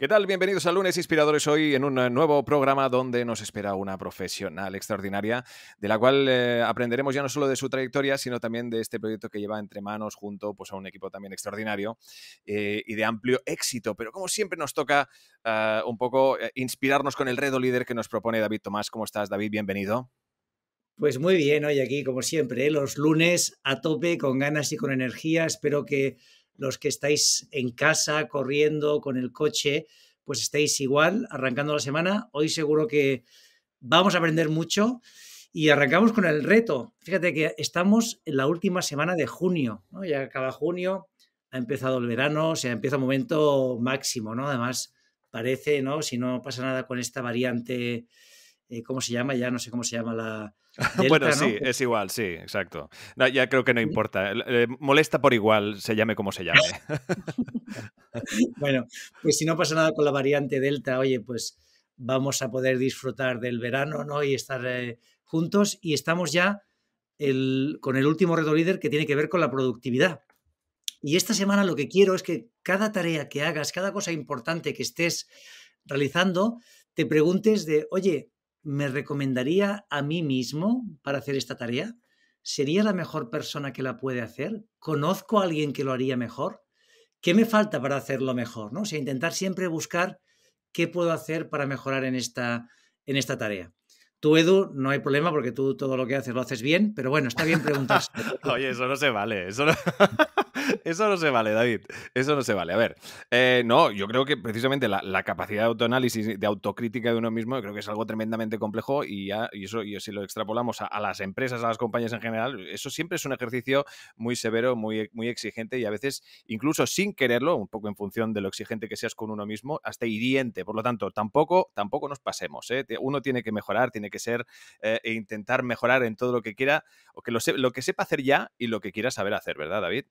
¿Qué tal? Bienvenidos a Lunes Inspiradores hoy en un eh, nuevo programa donde nos espera una profesional extraordinaria, de la cual eh, aprenderemos ya no solo de su trayectoria, sino también de este proyecto que lleva entre manos junto pues, a un equipo también extraordinario eh, y de amplio éxito. Pero como siempre nos toca un poco inspirarnos con el redo líder que nos propone David Tomás. ¿Cómo estás, David? Bienvenido. Pues muy bien, hoy aquí, como siempre, los lunes a tope, con ganas y con energía. Espero que los que estáis en casa, corriendo, con el coche, pues estáis igual, arrancando la semana. Hoy seguro que vamos a aprender mucho y arrancamos con el reto. Fíjate que estamos en la última semana de junio, Ya acaba junio, ha empezado el verano, o sea, empieza un momento máximo, ¿no? Además, parece, ¿no? Si no pasa nada con esta variante eh, ¿cómo se llama? Ya no sé cómo se llama la... Delta, bueno, sí, es igual, sí, exacto. ya creo que no importa. Eh, molesta por igual, se llame como se llame. bueno, pues si no pasa nada con la variante Delta, oye, pues vamos a poder disfrutar del verano, ¿no? Y estar eh, juntos y estamos ya con el último reto líder que tiene que ver con la productividad. Y esta semana lo que quiero es que cada tarea que hagas, cada cosa importante que estés realizando, te preguntes de, oye, me recomendaría a mí mismo para hacer esta tarea? ¿Sería la mejor persona que la puede hacer? ¿Conozco a alguien que lo haría mejor? ¿Qué me falta para hacerlo mejor? ¿no? O sea, intentar siempre buscar qué puedo hacer para mejorar en esta, en esta tarea. Tú, Edu, no hay problema porque tú todo lo que haces lo haces bien, pero bueno, está bien preguntas. Oye, eso no se vale. Eso eso no se vale, David. Eso no se vale. A ver, eh, no, yo creo que precisamente la, capacidad de autoanálisis, de autocrítica de uno mismo, yo creo que es algo tremendamente complejo y, ya, y eso, si lo extrapolamos a, las empresas, a las compañías en general, eso siempre es un ejercicio muy severo, muy, muy exigente y a veces, incluso sin quererlo, un poco en función de lo exigente que seas con uno mismo, hasta hiriente. Por lo tanto, tampoco, tampoco nos pasemos. ¿eh? Uno tiene que mejorar, tiene que ser eh, e intentar mejorar en todo lo que quiera, o que lo que sepa hacer ya y lo que quiera saber hacer, ¿verdad, David?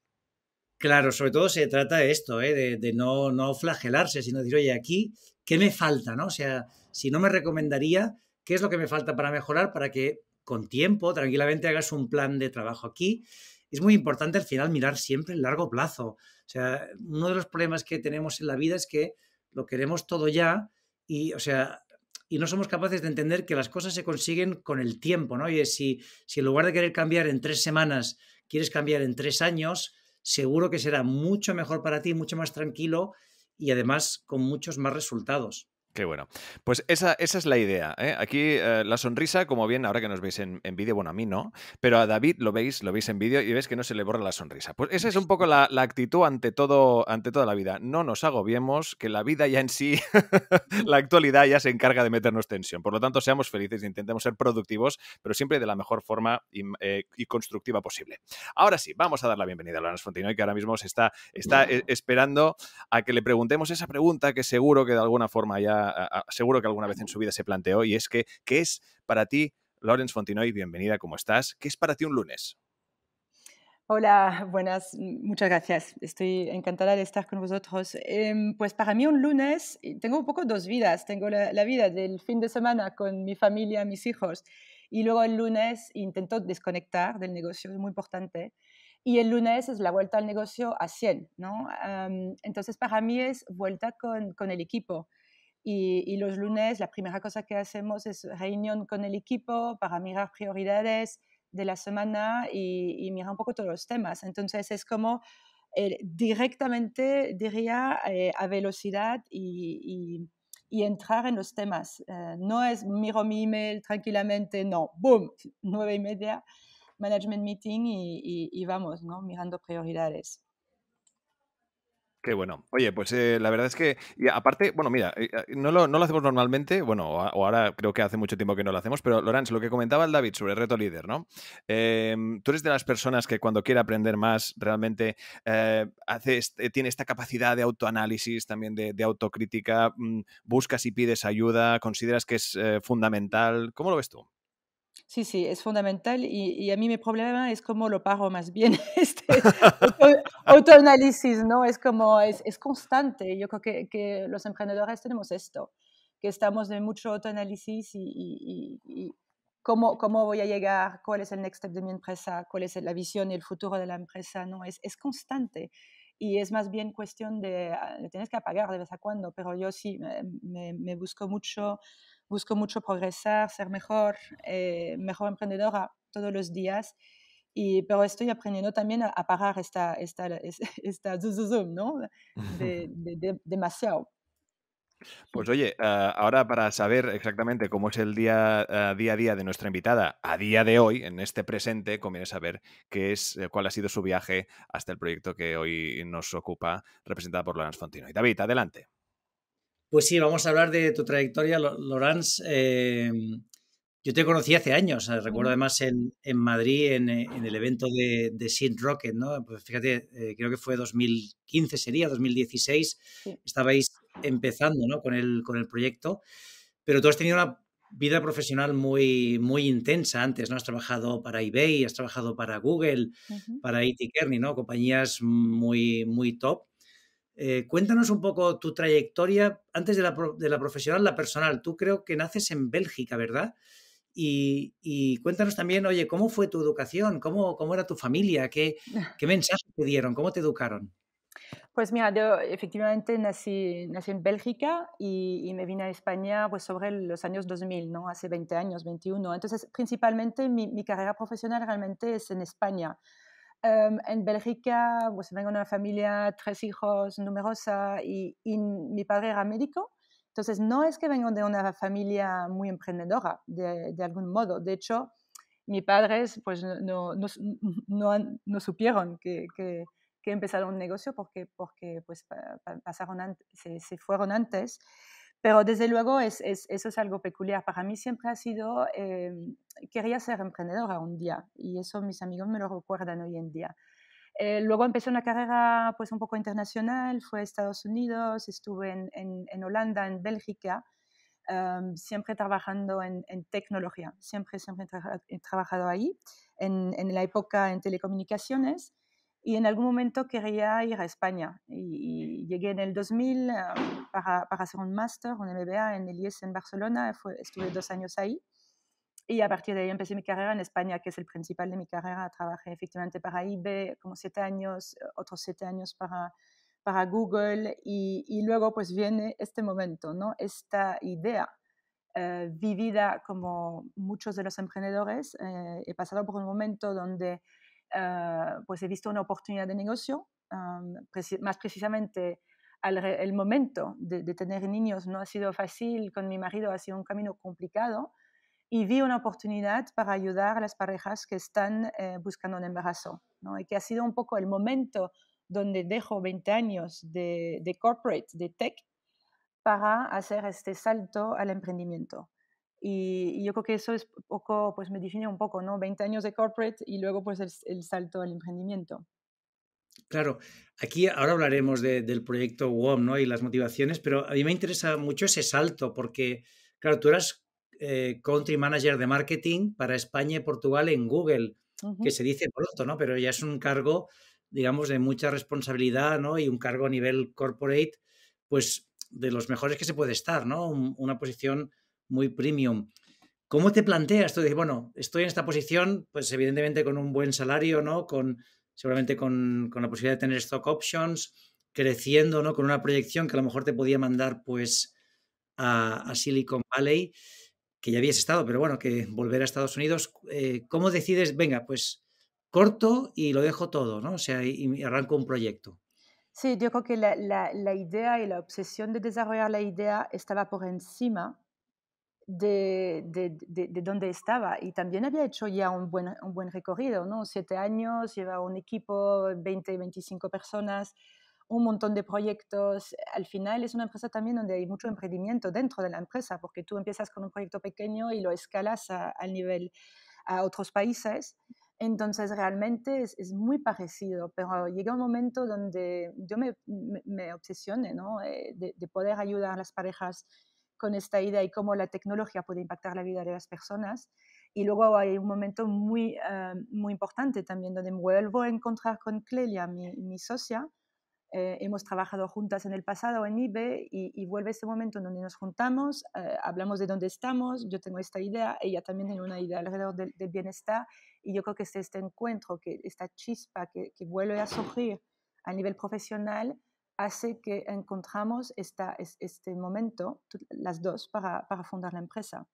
Claro, sobre todo se trata de esto, ¿eh? de, no, flagelarse, sino decir, oye, aquí, ¿qué me falta? ¿no? O sea, si no me recomendaría, ¿qué es lo que me falta para mejorar? Para que con tiempo, tranquilamente, hagas un plan de trabajo aquí. Es muy importante al final mirar siempre el largo plazo. O sea, uno de los problemas que tenemos en la vida es que lo queremos todo ya y, o sea, y no somos capaces de entender que las cosas se consiguen con el tiempo, ¿no? Oye, si, si en lugar de querer cambiar en tres semanas, quieres cambiar en tres años, seguro que será mucho mejor para ti, mucho más tranquilo y además con muchos más resultados. Qué bueno. Pues esa, esa es la idea. ¿eh? Aquí eh, la sonrisa, como bien ahora que nos veis en, vídeo, bueno, a mí no, pero a David lo veis, lo veis en vídeo y ves que no se le borra la sonrisa. Pues esa es un poco la, actitud ante todo, ante toda la vida. No nos agobiemos, que la vida ya en sí, la actualidad ya se encarga de meternos tensión. Por lo tanto, seamos felices, intentemos ser productivos, pero siempre de la mejor forma y, eh, constructiva posible. Ahora sí, vamos a dar la bienvenida a Lorenz Fontinoy, que ahora mismo se está, está esperando a que le preguntemos esa pregunta que seguro que de alguna forma ya seguro que alguna vez en su vida se planteó, y es que, ¿qué es para ti, Lawrence Fontinoy? Bienvenida, ¿cómo estás? ¿Qué es para ti un lunes? Hola, buenas, mm, muchas gracias. Estoy encantada de estar con vosotros. Em, pues para mí un lunes tengo un poco dos vidas. Tengo la, vida del fin de semana con mi familia, mis hijos, y luego el lunes intento desconectar del negocio, es muy importante. Y el lunes es la vuelta al negocio a 100, ¿no? entonces para mí es vuelta con, con el equipo. Y, los lunes la primera cosa que hacemos es reunión con el equipo para mirar prioridades de la semana y, mirar un poco todos los temas. Entonces es como eh, directamente, diría, eh, a velocidad y, entrar en los temas. Eh, no es miro mi email tranquilamente, no, boom, nueve y media, management meeting y, vamos, ¿no? Mirando prioridades. Qué bueno. Oye, pues eh, la verdad es que, y aparte, bueno, mira, eh, eh, no, lo, hacemos normalmente, bueno, o, ahora creo que hace mucho tiempo que no lo hacemos, pero Lorenz, lo que comentaba el David sobre el reto líder, ¿no? Em, tú eres de las personas que cuando quiere aprender más realmente hace tiene esta capacidad de autoanálisis, también de, de autocrítica, mm, buscas y pides ayuda, consideras que es fundamental. ¿Cómo lo ves tú? Sí, sí, es fundamental y, a mí mi problema es cómo lo paro más bien, este autoanálisis, ¿no? Es como, es, constante. Yo creo que, que, los emprendedores tenemos esto, que estamos de mucho autoanálisis y, y, cómo, cómo, voy a llegar, cuál es el next step de mi empresa, cuál es la visión y el futuro de la empresa, ¿no? Es, es constante y es más bien cuestión de, ah, le tienes que apagar de vez a cuando, pero yo sí me busco mucho busco mucho progresar, ser mejor, eh, mejor emprendedora todos los días. Y, pero estoy aprendiendo también a, parar esta, esta, esta, ¿no? De, demasiado. Pues oye, ah, ahora para saber exactamente cómo es el día, ah, día a día de nuestra invitada a día de hoy, en este presente, conviene saber qué es, eh, cuál ha sido su viaje hasta el proyecto que hoy nos ocupa, representada por Lorenz Fontino. Y David, adelante. Pues sí, vamos a hablar de tu trayectoria, Lorenz. Eh, yo te conocí hace años, eh, recuerdo además en, Madrid, eh, en, el evento de, de Rocket, ¿no? Pues fíjate, creo que fue 2015, sería 2016, estabais empezando, ¿no? Con el, con el proyecto, pero tú has tenido una vida profesional muy, muy intensa antes, ¿no? Has trabajado para eBay, has trabajado para Google, para IT Kearney, ¿no? Compañías muy, muy top. Eh, cuéntanos un poco tu trayectoria antes de la, profesional, la personal. Tú creo que naces en Bélgica, ¿verdad? Y, cuéntanos también, oye, ¿cómo fue tu educación? ¿Cómo, cómo era tu familia? ¿Qué, ¿Qué mensajes te dieron? ¿Cómo te educaron? Pues mira, yo efectivamente nací, nací en Bélgica y, me vine a España pues sobre los años 2000, ¿no? Hace 20 años, 21. Entonces, principalmente mi, mi carrera profesional realmente es en España. Em, en Bélgica, pues vengo de una familia, tres hijos, numerosa, y, mi padre era médico. Entonces, no es que vengo de una familia muy emprendedora, de, algún modo. De hecho, mis padres pues, no, no, no, supieron que, que, empezaron un negocio porque, porque pues, pasaron antes, se, se fueron antes. Pero desde luego eso es algo peculiar. Para mí siempre ha sido, em, quería ser emprendedora un día y eso mis amigos me lo recuerdan hoy en día. Eh, luego empecé una carrera pues un poco internacional, fue a Estados Unidos, estuve en, en, Holanda, en Bélgica, em, siempre trabajando en, tecnología, siempre, siempre he trabajado ahí, en, la época en telecomunicaciones y en algún momento quería ir a España. Y, llegué en el 2000 para, para hacer un máster, un MBA en el IES en Barcelona. estuve dos años ahí. Y a partir de ahí empecé mi carrera en España, que es el principal de mi carrera. Trabajé efectivamente para IBE como siete años, otros siete años para, para Google. Y, y luego pues viene este momento, ¿no? Esta idea eh, vivida como muchos de los emprendedores. Eh, he pasado por un momento donde Ah, pues he visto una oportunidad de negocio, más precisamente el momento de, tener niños no ha sido fácil, con mi marido ha sido un camino complicado y vi una oportunidad para ayudar a las parejas que están eh, buscando un embarazo, y que ha sido un poco el momento donde dejo 20 años de corporate, de tech, para hacer este salto al emprendimiento. Y, yo creo que eso es poco, pues me define un poco, ¿no? 20 años de corporate y luego pues el, salto al emprendimiento. Claro, aquí ahora hablaremos del proyecto WOM ¿no? y las motivaciones, pero a mí me interesa mucho ese salto porque, claro, tú eras eh, country manager de marketing para España y Portugal en Google, que se dice pronto, ¿no? Pero ya es un cargo, digamos, de mucha responsabilidad, ¿no? Y un cargo a nivel corporate, pues de los mejores que se puede estar, ¿no? una posición muy premium. ¿Cómo te planteas? Tú dices, bueno, estoy en esta posición, pues evidentemente con un buen salario, ¿no? Con, seguramente con, con la posibilidad de tener stock options, creciendo, ¿no? Con una proyección que a lo mejor te podía mandar, pues, a, a Silicon Valley, que ya habías estado, pero bueno, que volver a Estados Unidos. Eh, ¿Cómo decides, venga, pues, corto y lo dejo todo, ¿no? O sea, y, arranco un proyecto. Sí, yo creo que la, la, la idea y la obsesión de desarrollar la idea estaba por encima de, de, de, donde estaba. Y también había hecho ya un buen, un buen recorrido, ¿no? Siete años, lleva un equipo, 20, 25 personas, un montón de proyectos. Al final es una empresa también donde hay mucho emprendimiento dentro de la empresa, porque tú empiezas con un proyecto pequeño y lo escalas al nivel a otros países. Entonces realmente es, es, muy parecido, pero llega un momento donde yo me, me, ¿no? Eh, de, de, poder ayudar a las parejas con esta idea y cómo la tecnología puede impactar la vida de las personas. Y luego hay un momento muy, eh, muy importante también donde me vuelvo a encontrar con Clelia, mi, socia. Eh, hemos trabajado juntas en el pasado en IBE y, vuelve ese momento en donde nos juntamos, eh, hablamos de dónde estamos, yo tengo esta idea, ella también tiene una idea alrededor del, bienestar y yo creo que es este encuentro, que esta chispa que, que vuelve a surgir a nivel profesional hace que encontramos este momento, las dos, para, fundar la empresa.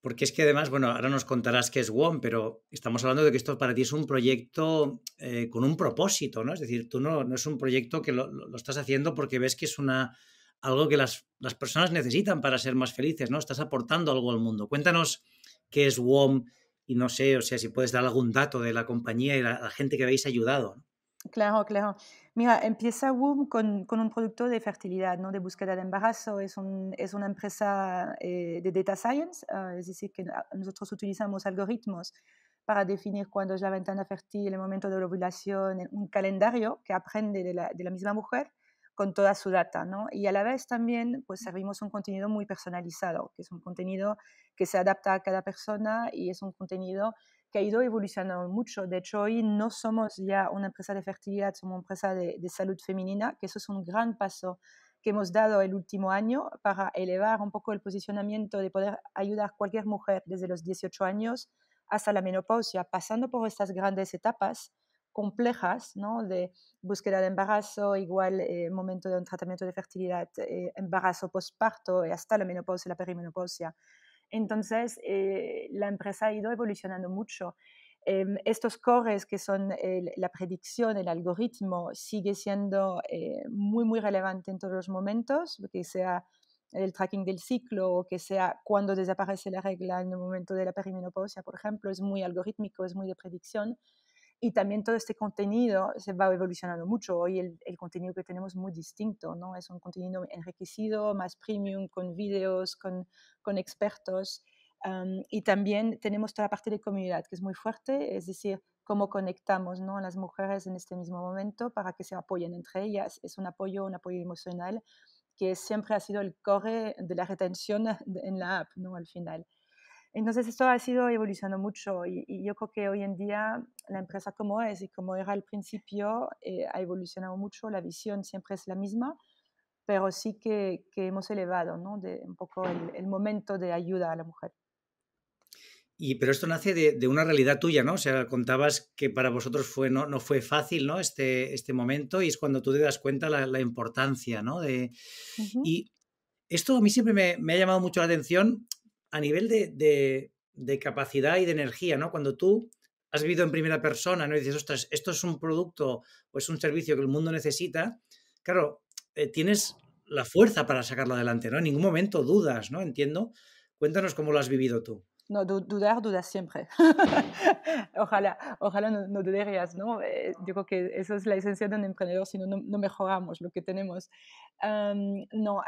Porque es que además, bueno, ahora nos contarás qué es WOM, pero estamos hablando de que esto para ti es un proyecto eh, con un propósito, ¿no? Es decir, tú no, no es un proyecto que lo, estás haciendo porque ves que es una, algo que las, personas necesitan para ser más felices, ¿no? Estás aportando algo al mundo. Cuéntanos qué es WOM y no sé, o sea, si puedes dar algún dato de la compañía y la, gente que habéis ayudado. Claro, claro. Mira, empieza WUM con, un producto de fertilidad, ¿no? de búsqueda de embarazo. Es, un, es una empresa eh, de data science, ah, es decir, que nosotros utilizamos algoritmos para definir cuándo es la ventana fértil, el momento de ovulación, eh, un calendario que aprende de la, de la misma mujer con toda su data, ¿no? Y a la vez también, pues servimos un contenido muy personalizado, que es un contenido que se adapta a cada persona y es un contenido que ha ido evolucionando mucho. De hecho, hoy no somos ya una empresa de fertilidad, somos una empresa de, salud femenina, que eso es un gran paso que hemos dado el último año para elevar un poco el posicionamiento de poder ayudar a cualquier mujer desde los 18 años hasta la menopausia, pasando por estas grandes etapas complejas, ¿no? De búsqueda de embarazo, igual eh, momento de un tratamiento de fertilidad, eh, embarazo postparto y eh, hasta la menopausia la perimenopausia. Entonces, eh, la empresa ha ido evolucionando mucho. Em, estos cores que son la predicción, el algoritmo, sigue siendo eh, muy, muy relevante en todos los momentos, que sea el tracking del ciclo o que sea cuando desaparece la regla en el momento de la perimenopausia, por ejemplo, es muy algorítmico, es muy de predicción y también todo este contenido se va evolucionando mucho. Hoy el, el, contenido que tenemos es muy distinto, ¿no? Es un contenido enriquecido, más premium, con vídeos, con, con expertos. y también tenemos toda la parte de comunidad, que es muy fuerte, es decir, cómo conectamos ¿no? a las mujeres en este mismo momento para que se apoyen entre ellas. Es un apoyo, un apoyo emocional, que siempre ha sido el core de la retención en la app, ¿no? Al final. Entonces esto ha sido evolucionando mucho y, yo creo que hoy en día la empresa como es y como era al principio eh, ha evolucionado mucho, la visión siempre es la misma, pero sí que, hemos elevado ¿no? de, un poco el, momento de ayuda a la mujer. Y, pero esto nace de, una realidad tuya, ¿no? O sea, contabas que para vosotros fue, no, no fue fácil, ¿no? Este, este momento y es cuando tú te das cuenta la, importancia, ¿no? De, Y esto a mí siempre me, me ha llamado mucho la atención a nivel de, capacidad y de energía, ¿no? Cuando tú has vivido en primera persona, ¿no? Y dices, ostras, esto es un producto o es un servicio que el mundo necesita, claro, eh, tienes la fuerza para sacarlo adelante, ¿no? En ningún momento dudas, ¿no? Entiendo. Cuéntanos cómo lo has vivido tú no dudar dudas siempre. ojalá, ojalá no, no dudarías, ¿no? digo eh, que eso es la esencia de un emprendedor, si no, no mejoramos lo que tenemos. no,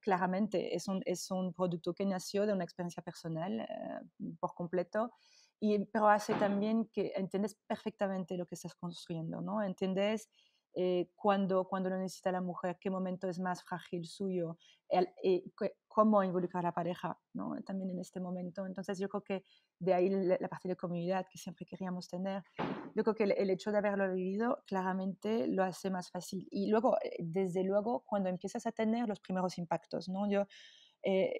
claramente es un, es un producto que nació de una experiencia personal eh, por completo, y, pero hace también que entiendes perfectamente lo que estás construyendo, ¿no? Entiendes eh, cuando, cuando lo necesita la mujer, qué momento es más frágil suyo, eh, cómo involucrar a la pareja ¿no? también en este momento. Entonces yo creo que de ahí la, parte de comunidad que siempre queríamos tener, yo creo que el, hecho de haberlo vivido claramente lo hace más fácil. Y luego, eh, desde luego, cuando empiezas a tener los primeros impactos, ¿no? yo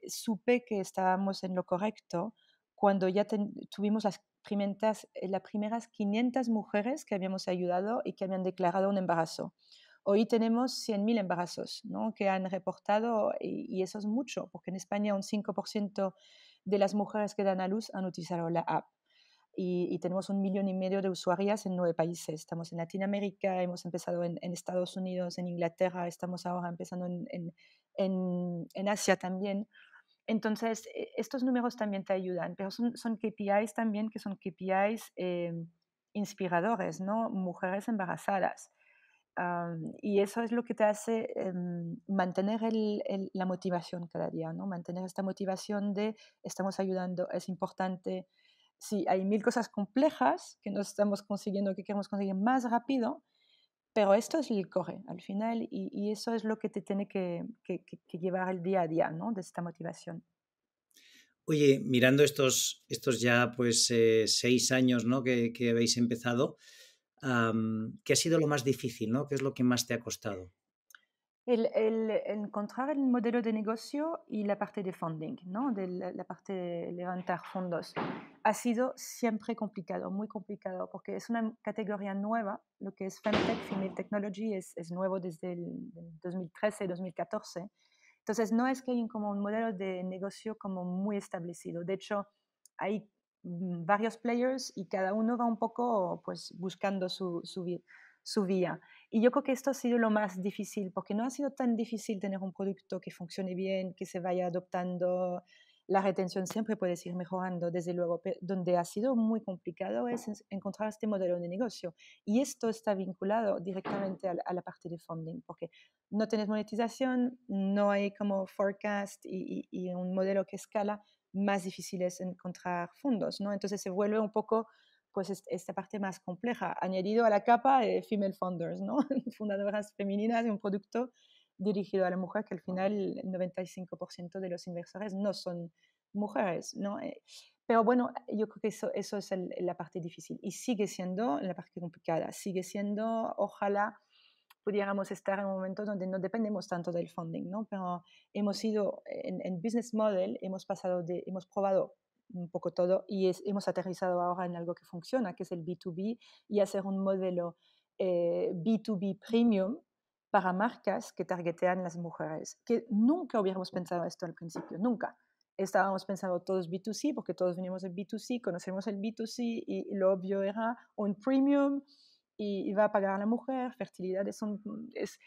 supe que estábamos en lo correcto cuando ya tuvimos las primeras, eh, las primeras 500 mujeres que habíamos ayudado y que habían declarado un embarazo. Hoy tenemos 100.000 embarazos ¿no? que han reportado y, eso es mucho, porque en España un 5% de las mujeres que dan a luz han utilizado la app. Y, tenemos un millón y medio de usuarias en nueve países. Estamos en Latinoamérica, hemos empezado en, Estados Unidos, en Inglaterra, estamos ahora empezando en, en Asia también. Entonces, e, estos números también te ayudan, pero son, KPIs también que son KPIs em, inspiradores, ¿no? Mujeres embarazadas. y eso es lo que te hace em, mantener la motivación cada día, ¿no? Mantener esta motivación de estamos ayudando, es importante. Si hay mil cosas complejas que no estamos consiguiendo, que queremos conseguir más rápido, pero esto es el corre, al final y, eso es lo que te tiene que, llevar el día a día, ¿no? De esta motivación. Oye, mirando estos, estos ya pues eh, seis años ¿no? que, habéis empezado, ¿qué ha sido lo más difícil? ¿no? ¿Qué es lo que más te ha costado? El, encontrar el modelo de negocio y la parte de funding, ¿no? de la, la parte de levantar fondos ha sido siempre complicado, muy complicado, porque es una categoría nueva, lo que es FemTech, Female Technology, es, es nuevo desde el 2013, 2014. Entonces, no es que hay como un modelo de negocio como muy establecido. De hecho, hay mm, varios players y cada uno va un poco pues, buscando su, su, su vía. Y yo creo que esto ha sido lo más difícil, porque no ha sido tan difícil tener un producto que funcione bien, que se vaya adoptando, la retención siempre puede seguir mejorando, desde luego, pero donde ha sido muy complicado es encontrar este modelo de negocio. Y esto está vinculado directamente a la, parte de funding, porque no tenés monetización, no hay como forecast y, un modelo que escala, más difícil es encontrar fondos, ¿no? Entonces se vuelve un poco pues esta parte más compleja, añadido a la capa de eh, female founders, fundadoras femeninas de un producto dirigido a la mujer, que al final el 95% de los inversores no son mujeres, ¿no? Eh, pero bueno, yo creo que eso, eso es la parte difícil y sigue siendo la parte complicada, sigue siendo, ojalá pudiéramos estar en un momento donde no dependemos tanto del funding, ¿no? Pero hemos ido en, business model, hemos pasado de, hemos probado un poco todo y hemos aterrizado ahora en algo que funciona, que es el B2B y hacer un modelo B2B eh, premium para marcas que targetean las mujeres, que nunca hubiéramos pensado esto al principio, nunca. Estábamos pensando todos B2C, porque todos venimos de B2C, conocemos el B2C y lo obvio era un premium y, va a pagar a la mujer, fertilidad es, un, es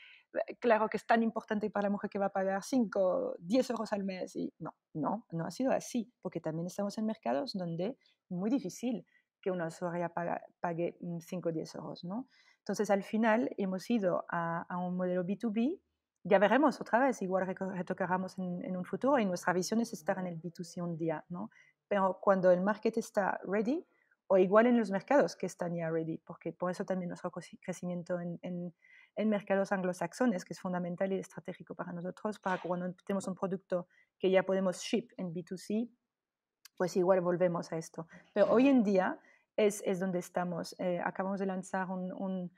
claro que es tan importante para la mujer que va a pagar 5, 10 euros al mes. Y no, no, no ha sido así, porque también estamos en mercados donde es muy difícil que una usuaria pague 5 mm, 10 euros, ¿no? Entonces, al final hemos ido a, un modelo B2B. Ya veremos otra vez, igual retocaremos en, en, un futuro y nuestra visión es estar en el B2C un día, ¿no? Pero cuando el market está ready, o igual en los mercados que están ya ready, porque por eso también nuestro crecimiento en, en, en mercados anglosajones que es fundamental y estratégico para nosotros, para cuando tenemos un producto que ya podemos ship en B2C, pues igual volvemos a esto. Pero hoy en día es, donde estamos. Eh, acabamos de lanzar un,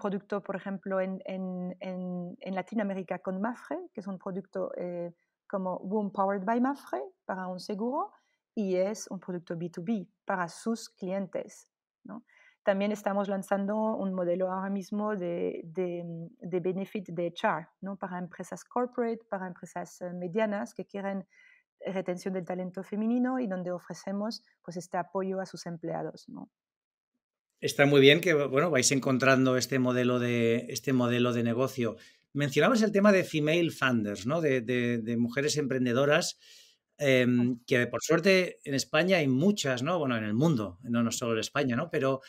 producto, por ejemplo, en, Latinoamérica con Mafre, que es un producto eh, como Womb Powered by Mafre para un seguro y es un producto B2B para sus clientes. También estamos lanzando un modelo ahora mismo de, de, mm, de benefit de HR ¿no? para empresas corporate, para empresas eh, medianas que quieren retención del talento femenino y donde ofrecemos pues, este apoyo a sus empleados. ¿no? Está muy bien que bueno, vais encontrando este modelo de, este modelo de negocio. Mencionabas el tema de female funders, ¿no? de, mujeres emprendedoras, em, que por suerte en España hay muchas, ¿no? bueno, en el mundo, no, solo en España, ¿no? pero,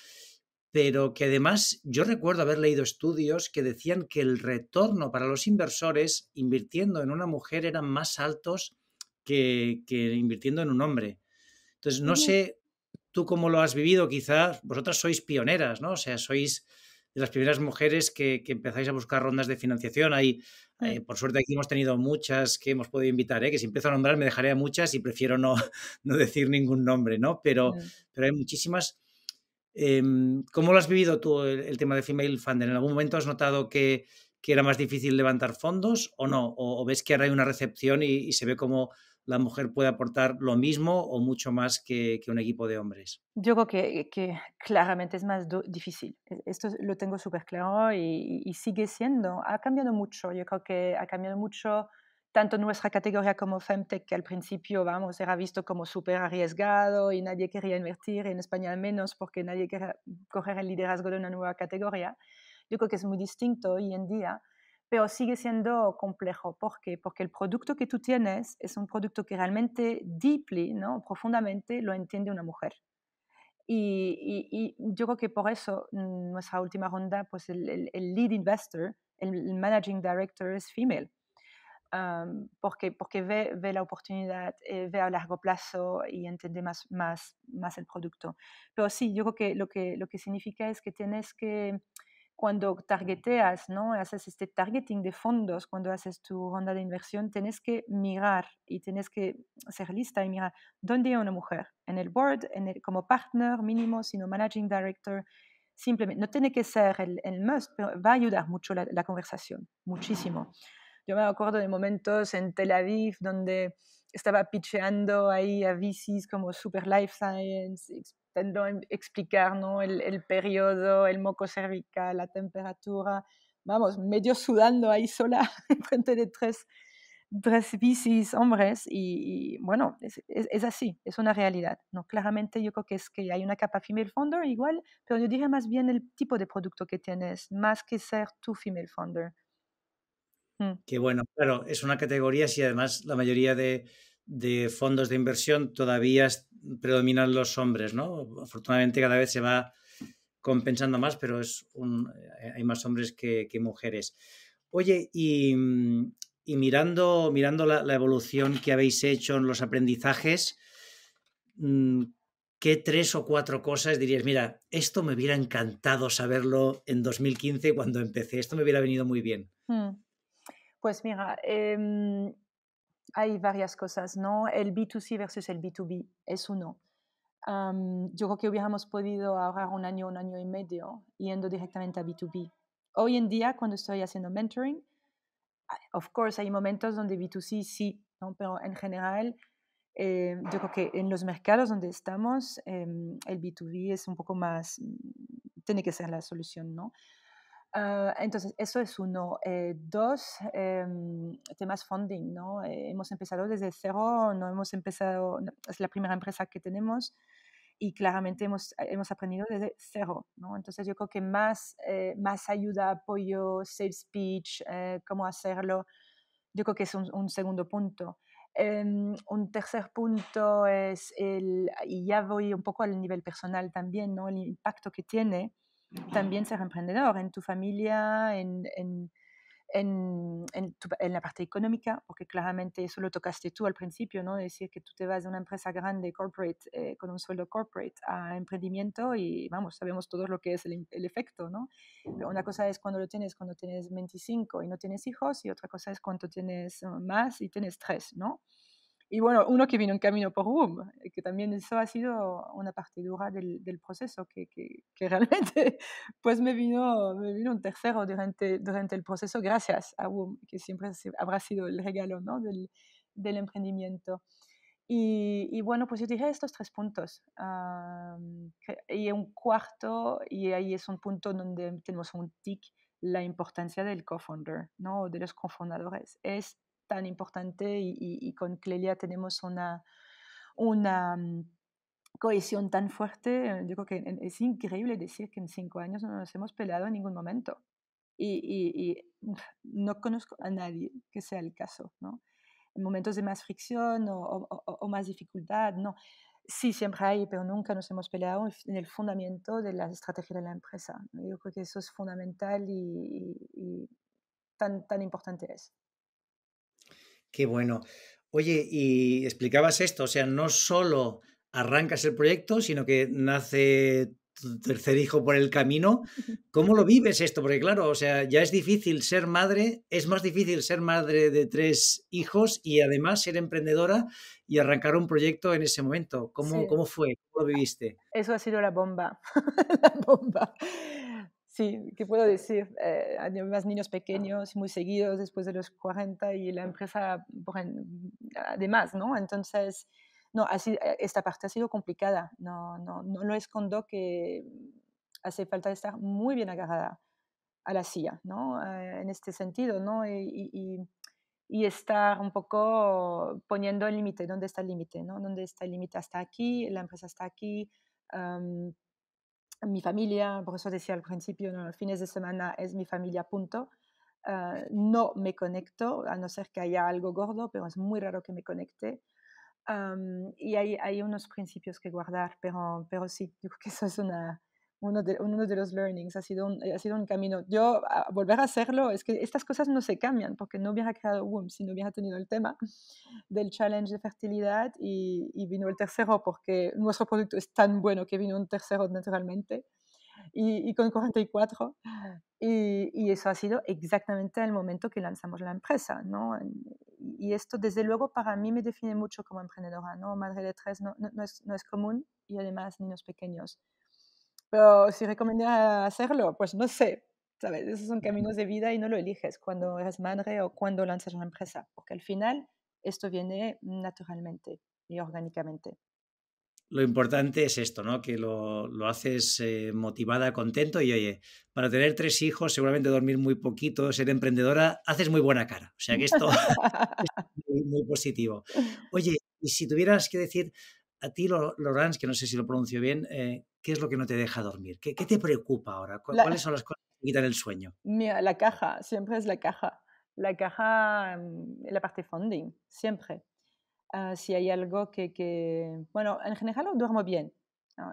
pero que además yo recuerdo haber leído estudios que decían que el retorno para los inversores invirtiendo en una mujer eran más altos que, invirtiendo en un hombre. Entonces, no sé tú cómo lo has vivido, quizás vosotras sois pioneras, ¿no? O sea, sois de las primeras mujeres que, empezáis a buscar rondas de financiación. Hay, mm. eh, por suerte aquí hemos tenido muchas que hemos podido invitar, ¿eh? que si empiezo a nombrar me dejaré a muchas y prefiero no, decir ningún nombre, ¿no? Pero, mm. pero hay muchísimas. Em, ¿Cómo lo has vivido tú el, tema de Female Funding? ¿En algún momento has notado que, que era más difícil levantar fondos o mm. no? ¿O, ves que ahora hay una recepción y, y se ve como la mujer puede aportar lo mismo o mucho más que, un equipo de hombres? Yo creo que, claramente es más difícil. E-, esto lo tengo súper claro y, sigue siendo. Ha cambiado mucho. Yo creo que ha cambiado mucho tanto nuestra categoría como Femtech, que al principio, vamos, era visto como súper arriesgado y nadie quería invertir, en España al menos, porque nadie quería coger el liderazgo de una nueva categoría. Yo creo que es muy distinto hoy en día pero sigue siendo complejo. ¿Por qué? Porque el producto que tú tienes es un producto que realmente deeply, ¿no? profundamente, lo entiende una mujer. Y, yo creo que por eso mm, nuestra última ronda, pues el, lead investor, el, managing director es female. porque porque ve, ve la oportunidad, eh, ve a largo plazo y entiende más, más, más el producto. Pero sí, yo creo que lo que, lo que significa es que tienes que cuando targeteas, ¿no? Haces este targeting de fondos, cuando haces tu ronda de inversión, tienes que mirar y tienes que ser lista y mirar dónde hay una mujer, en el board, en el, como partner mínimo, sino managing director, simplemente, no tiene que ser el, el must, pero va a ayudar mucho la, conversación, muchísimo. Yo me acuerdo de momentos en Tel Aviv donde estaba pitcheando ahí a VCs como Super Life Science, explicar el, el periodo, el moco cervical, la temperatura, vamos, medio sudando ahí sola frente de tres, tres bicis hombres y, bueno, es, es, así, es una realidad. ¿no? Claramente yo creo que es que hay una capa female founder igual, pero yo diría más bien el tipo de producto que tienes, más que ser tu female founder. Mm. Qué bueno, claro, es una categoría si además la mayoría de, de fondos de inversión todavía predominan los hombres, ¿no? Afortunadamente cada vez se va compensando más, pero es un, eh, hay más hombres que, mujeres. Oye, y, mirando, mirando la, evolución que habéis hecho en los aprendizajes, mm, ¿qué tres o cuatro cosas dirías, mira, esto me hubiera encantado saberlo en 2015 cuando empecé, esto me hubiera venido muy bien? Hmm. Pues mira, em, hay varias cosas, ¿no? El B2C versus el B2B es uno. yo creo que hubiéramos podido ahorrar un año, un año y medio yendo directamente a B2B. Hoy en día, cuando estoy haciendo mentoring, of course, hay momentos donde B2C sí, ¿no? pero en general, eh, yo creo que en los mercados donde estamos, em, el B2B es un poco más, mm, tiene que ser la solución, ¿no? Ah, entonces, eso es uno. Eh, dos, em, temas funding, ¿no? Eh, hemos empezado desde cero, no hemos empezado, es la primera empresa que tenemos y claramente hemos, hemos aprendido desde cero, ¿no? Entonces, yo creo que más, eh, más ayuda, apoyo, sales pitch, cómo hacerlo, yo creo que es un, segundo punto. Em, un tercer punto es el, y ya voy un poco al nivel personal también, ¿no? El impacto que tiene también ser emprendedor en tu familia, en, en, en, en, la parte económica, porque claramente eso lo tocaste tú al principio, ¿no? Decir que tú te vas de una empresa grande, corporate, eh, con un sueldo corporate a emprendimiento y vamos, sabemos todos lo que es el, el, efecto, ¿no? una cosa es cuando lo tienes, cuando tienes 25 y no tienes hijos, y otra cosa es cuando tienes eh, más y tienes tres, ¿no? Y bueno, uno que vino en camino por Room, eh, que también eso ha sido una parte dura del, proceso, que, que, realmente pues me vino, me vino un tercero durante, durante el proceso gracias a Room, que siempre habrá sido el regalo ¿no? del, emprendimiento. Y, y, bueno, pues yo diría estos tres puntos. y un cuarto, y ahí es un punto donde tenemos un tic, la importancia del co ¿no? de los cofundadores. Es tan importante y, con Clelia tenemos una, una mm, cohesión tan fuerte. Eh, yo creo que es increíble decir que en cinco años no nos hemos peleado en ningún momento. Y, no conozco a nadie que sea el caso, ¿no? En momentos de más fricción o, más dificultad, no. Sí, siempre hay, pero nunca nos hemos peleado en el fundamento de la estrategia de la empresa. Yo creo que eso es fundamental y, y tan, tan importante es. Qué bueno. Oye, y explicabas esto, o sea, no solo arrancas el proyecto, sino que nace tu tercer hijo por el camino. ¿Cómo lo vives esto? Porque claro, o sea, ya es difícil ser madre, es más difícil ser madre de tres hijos y además ser emprendedora y arrancar un proyecto en ese momento. ¿Cómo, ¿cómo fue? ¿Cómo lo ah, viviste? Eso ha sido la bomba, la bomba sí, ¿qué puedo decir? Eh, además, niños pequeños, muy seguidos después de los 40 y la empresa, además, ah, ¿no? Entonces, no, así, eh, esta parte ha sido complicada, no, no, no lo escondo que hace falta estar muy bien agarrada a la silla, ¿no? Eh, en este sentido, ¿no? Y, estar un poco poniendo el límite, ¿dónde está el límite, ¿Dónde está el límite? Hasta aquí, la empresa está aquí mi familia, por eso decía al principio, ¿no? los fines de semana es mi familia, punto. Ah, no me conecto, a no ser que haya algo gordo, pero es muy raro que me conecte. y hay, hay, unos principios que guardar, pero, pero sí, digo que eso es una, uno de, uno de los learnings, ha sido, un, eh, ha sido un camino. Yo, ah, volver a hacerlo, es que estas cosas no se cambian, porque no hubiera creado WOM si no hubiera tenido el tema del challenge de fertilidad y, vino el tercero, porque nuestro producto es tan bueno que vino un tercero naturalmente, y, con 44. Y, y, eso ha sido exactamente el momento que lanzamos la empresa, ¿no? Y esto, desde luego, para mí me define mucho como emprendedora, ¿no? Madre de tres no, no, es, no es común y además niños pequeños. Pero si recomiendo hacerlo, pues no sé, ¿sabes? Esos son caminos de vida y no lo eliges cuando eres madre o cuando lanzas una empresa, porque al final esto viene naturalmente y orgánicamente. Lo importante es esto, ¿no? Que lo, haces eh, motivada, contento y oye, para tener tres hijos, seguramente dormir muy poquito, ser emprendedora, haces muy buena cara. O sea que esto es muy positivo. Oye, y si tuvieras que decir a ti, Laurence, que no sé si lo pronuncio bien, eh, ¿qué es lo que no te deja dormir? ¿Qué, te preocupa ahora? ¿Cuáles son las cosas que te quitan el sueño? Mira, la caja, siempre es la caja. La caja, mm, la parte funding, siempre. Ah, si hay algo que, Bueno, en general duermo bien.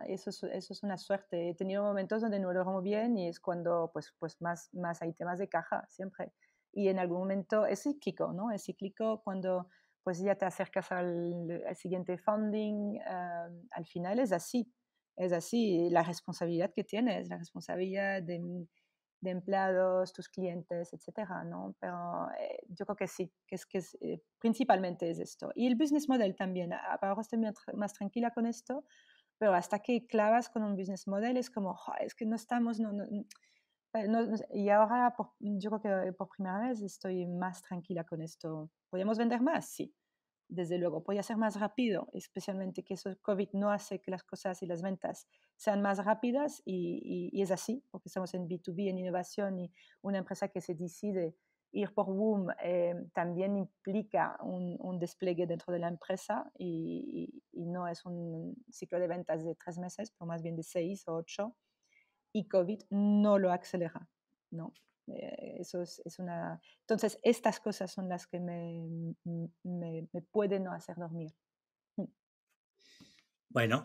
Eso, es, eso es una suerte. He tenido momentos donde no duermo bien y es cuando pues, pues más, más hay temas de caja, siempre. Y en algún momento es cíclico, ¿no? Es cíclico cuando pues ya te acercas al, siguiente funding. Ah, al final es así, es así. La responsabilidad que tienes, la responsabilidad de, empleados, tus clientes, etcétera, ¿no? Pero eh, yo creo que sí, que es que eh, principalmente es esto. Y el business model también. Ahora estoy más tranquila con esto, pero hasta que clavas con un business model es como, es que no estamos, no eh, y ahora pues, mm, yo creo que por primera vez estoy más tranquila con esto. ¿Podemos vender más? Sí, desde luego. Podría ser más rápido, especialmente que eso, COVID no hace que las cosas y las ventas sean más rápidas y, es así, porque estamos en B2B, en innovación y una empresa que se decide ir por Woom eh, también implica un, despliegue dentro de la empresa y, y, no es un ciclo de ventas de tres meses, pero más bien de seis o ocho y COVID no lo acelera, ¿no? Eh, eso es, una... Entonces, estas cosas son las que me, me, pueden no hacer dormir. Mm. Bueno,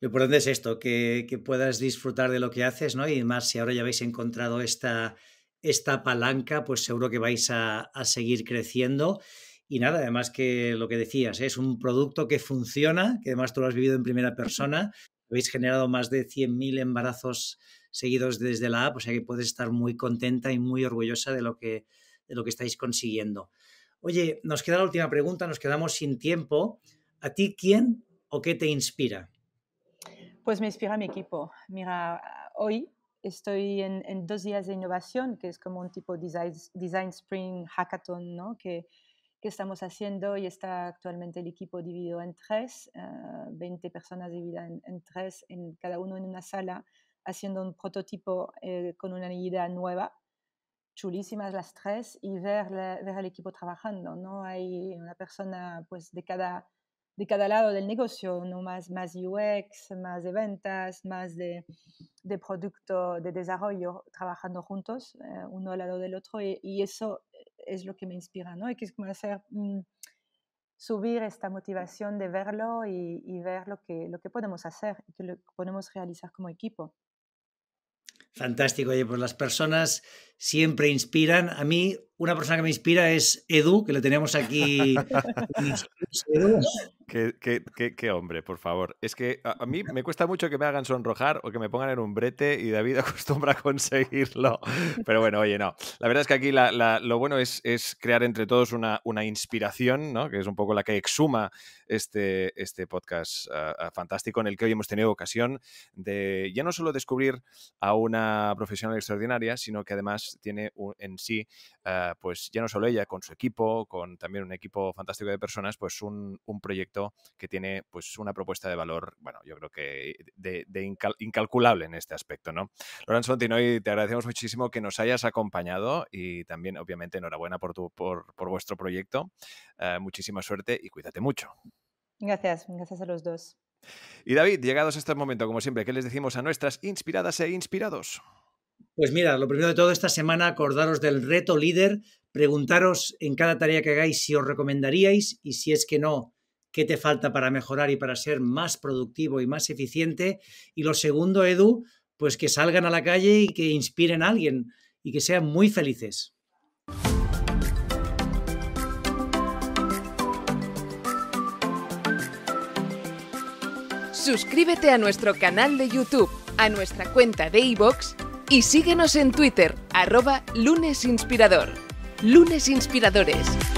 lo importante es esto, que, puedas disfrutar de lo que haces, ¿no? Y además, si ahora ya habéis encontrado esta, esta palanca, pues seguro que vais a, seguir creciendo. Y nada, además que lo que decías, ¿eh? es un producto que funciona, que además tú lo has vivido en primera persona. Habéis generado más de 100.000 embarazos seguidos desde la app, o sea que puedes estar muy contenta y muy orgullosa de lo que, de lo que estáis consiguiendo. Oye, nos queda la última pregunta, nos quedamos sin tiempo. ¿A ti quién o qué te inspira? Pues me inspira mi equipo. Mira, hoy estoy en, dos días de innovación, que es como un tipo design, design Spring hackathon, ¿no? Que, que, estamos haciendo y está actualmente el equipo dividido en tres, 20 eh, personas divididas en, en, tres, en cada uno en una sala haciendo un prototipo eh, con una idea nueva, chulísimas las tres, y ver, ver el equipo trabajando. No hay una persona pues, de, cada, de cada lado del negocio, no más, más UX, más de ventas, más de, producto, de desarrollo, trabajando juntos, eh, uno al lado del otro, y, eso es lo que me inspira, ¿no? que hacer... Mm, subir esta motivación de verlo y, ver lo que, lo que podemos hacer lo que lo podemos realizar como equipo. Fantástico, oye, pues las personas siempre inspiran. A mí, una persona que me inspira es Edu, que lo tenemos aquí. Qué, hombre, por favor. Es que a, mí me cuesta mucho que me hagan sonrojar o que me pongan en un brete y David acostumbra a conseguirlo. Pero bueno, oye, no. La verdad es que aquí la, lo bueno es, crear entre todos una, inspiración, que es un poco la que exuma este, este podcast ah, ah, fantástico en el que hoy hemos tenido ocasión de ya no solo descubrir a una profesional extraordinaria, sino que además tiene en sí, ah, pues ya no solo ella, con su equipo, con también un equipo fantástico de personas, pues un proyecto que tiene pues una propuesta de valor, bueno, yo creo que de, incalculable en este aspecto, ¿no? Lorenzo Fontinoy, te agradecemos muchísimo que nos hayas acompañado y también, obviamente, enhorabuena por, tu, por, vuestro proyecto. Eh, muchísima suerte y cuídate mucho. Gracias, gracias a los dos. Y David, llegados a este momento, como siempre, ¿qué les decimos a nuestras inspiradas e inspirados? Pues mira, lo primero de todo, esta semana acordaros del reto líder, preguntaros en cada tarea que hagáis si os recomendaríais y si es que no, qué te falta para mejorar y para ser más productivo y más eficiente. Y lo segundo, Edu, pues que salgan a la calle y que inspiren a alguien y que sean muy felices. Suscríbete a nuestro canal de YouTube, a nuestra cuenta de iVoox y síguenos en Twitter, arroba lunesinspirador. Lunes Inspiradores.